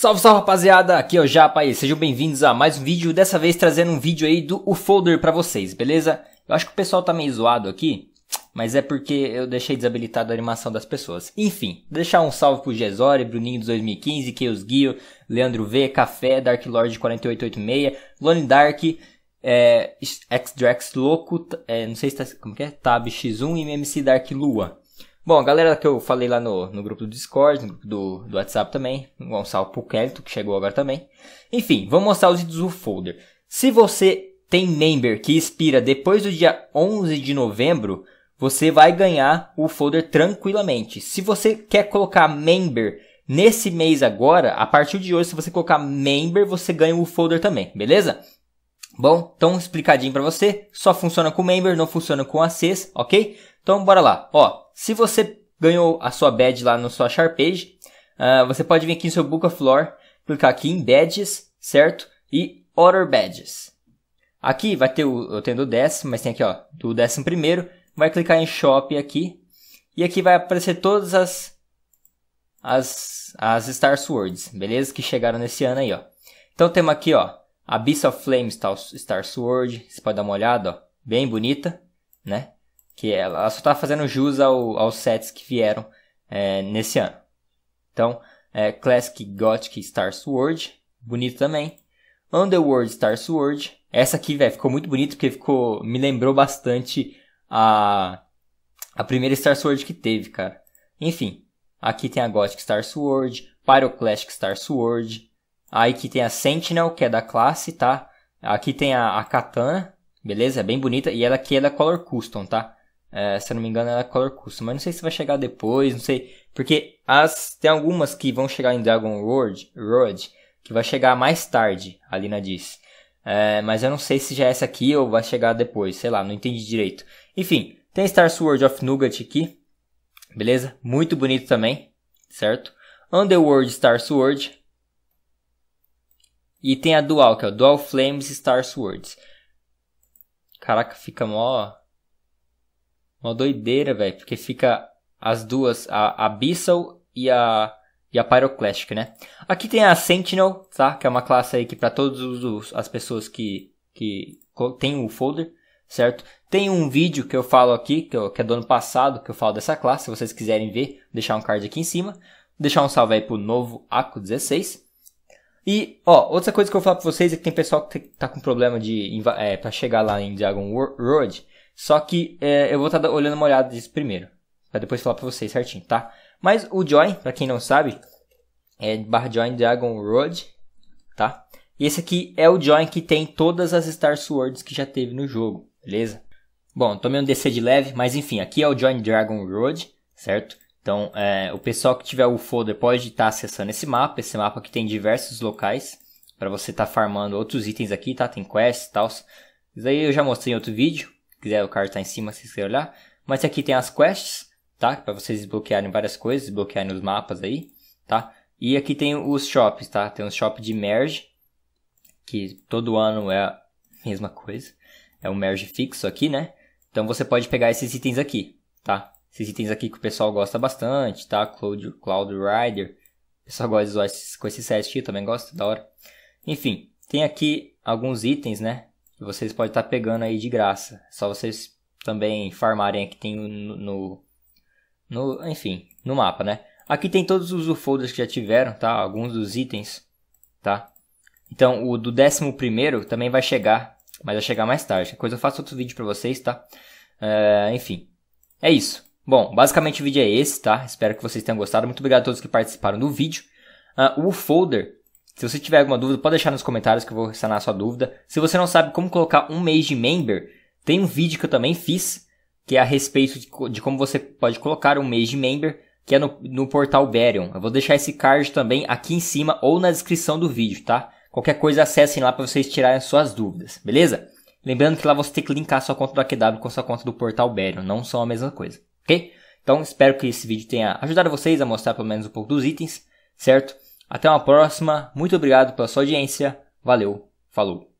Salve, salve rapaziada, aqui é o Japa e sejam bem-vindos a mais um vídeo, dessa vez trazendo um vídeo aí do folder pra vocês, beleza? Eu acho que o pessoal tá meio zoado aqui, mas é porque eu deixei desabilitado a animação das pessoas. Enfim, deixar um salve pro Gesore, Bruninho dos 2015, Chaos Guio, Leandro V, Café, Dark Lord 4886, Lone Dark, é, X-Drax Louco, é, não sei se tá, como que é? Tab X1 e MC Dark Lua. Bom, a galera que eu falei lá no, no grupo do Discord, no grupo do, do WhatsApp também, um salve pro Kelito, que chegou agora também. Enfim, vou mostrar os itens do folder. Se você tem member que expira depois do dia 11 de novembro, você vai ganhar o folder tranquilamente. Se você quer colocar member nesse mês agora, a partir de hoje, se você colocar member, você ganha o folder também, beleza? Bom, então explicadinho para você, só funciona com member, não funciona com ACs, ok? Então bora lá, ó, se você ganhou a sua badge lá no sua Sharpage, uh, você pode vir aqui no seu Book of Lore, clicar aqui em Badges, certo? E Order Badges. Aqui vai ter o, eu tenho do décimo, mas tem aqui ó, do décimo primeiro, vai clicar em Shop aqui, e aqui vai aparecer todas as as, as Star Swords, beleza? Que chegaram nesse ano aí, ó. Então temos aqui, ó, Abyss of Flames Star Sword, você pode dar uma olhada, ó, bem bonita, né? que ela, ela só está fazendo jus ao, aos sets que vieram é, nesse ano. Então, é, Classic Gothic Star Sword, bonito também. Underworld Star Sword, essa aqui, velho, ficou muito bonito porque ficou, me lembrou bastante a a primeira Star Sword que teve, cara. Enfim, aqui tem a Gothic Star Sword, Pyroclastic Star Sword, aí que tem a Sentinel, que é da classe, tá? Aqui tem a, a Katana, beleza? É bem bonita e ela aqui é da Color Custom, tá? É, se eu não me engano, era Color Custom. Mas não sei se vai chegar depois, não sei. Porque as, tem algumas que vão chegar em Dragon Road, Road que vai chegar mais tarde, a Lina É, mas eu não sei se já é essa aqui ou vai chegar depois, sei lá, não entendi direito. Enfim, tem Star Sword of Nugget aqui, beleza? Muito bonito também, certo? Underworld Star Sword. E tem a Dual, que é o Dual Flames Star Swords. Caraca, fica mó uma doideira, velho. Porque fica as duas, a Abyssal e a, e a Pyroclastic, né? Aqui tem a Sentinel, tá? Que é uma classe aí que para todas as pessoas que, que tem o folder, certo? Tem um vídeo que eu falo aqui, que, eu, que é do ano passado, que eu falo dessa classe. Se vocês quiserem ver, vou deixar um card aqui em cima. Vou deixar um salve aí pro novo ACO 16. E, ó, outra coisa que eu vou falar pra vocês é que tem pessoal que tá com problema de, é, pra chegar lá em Dragon World só que é, eu vou estar tá olhando uma olhada disso primeiro. Pra depois falar pra vocês certinho, tá? Mas o Join, pra quem não sabe, é barra Join Dragon Road, tá? E esse aqui é o Join que tem todas as Star Swords que já teve no jogo, beleza? Bom, tomei um DC de leve, mas enfim, aqui é o Join Dragon Road, certo? Então, é, o pessoal que tiver o folder pode estar tá acessando esse mapa, esse mapa que tem diversos locais para você estar tá farmando outros itens aqui, tá? Tem quests e tal. Isso aí eu já mostrei em outro vídeo, quiser o card tá em cima se quiser olhar. Mas aqui tem as quests, tá? Para vocês desbloquearem várias coisas, desbloquearem os mapas aí, tá? E aqui tem os shops, tá? Tem os shop de merge, que todo ano é a mesma coisa. É um merge fixo aqui, né? Então você pode pegar esses itens aqui, tá? Esses itens aqui que o pessoal gosta bastante, tá? Cloud, Cloud Rider. O pessoal gosta de usar esses, com esse set, eu também gosto, da hora. Enfim, tem aqui alguns itens, né? vocês podem estar tá pegando aí de graça. Só vocês também farmarem aqui tem no, no, no, enfim, no mapa, né? Aqui tem todos os folders que já tiveram, tá? Alguns dos itens, tá? Então, o do décimo primeiro também vai chegar, mas vai chegar mais tarde. Coisa eu faço outro vídeo para vocês, tá? É, enfim, é isso. Bom, basicamente o vídeo é esse, tá? Espero que vocês tenham gostado. Muito obrigado a todos que participaram do vídeo. Uh, o folder se você tiver alguma dúvida, pode deixar nos comentários que eu vou sanar a sua dúvida. Se você não sabe como colocar um mês de member, tem um vídeo que eu também fiz, que é a respeito de, de como você pode colocar um mês de member, que é no, no portal Berion. Eu vou deixar esse card também aqui em cima ou na descrição do vídeo, tá? Qualquer coisa acessem lá para vocês tirarem suas dúvidas, beleza? Lembrando que lá você tem que linkar sua conta do AQW com sua conta do portal Berion, não são a mesma coisa, ok? Então espero que esse vídeo tenha ajudado vocês a mostrar pelo menos um pouco dos itens, certo? Até uma próxima, muito obrigado pela sua audiência, valeu, falou!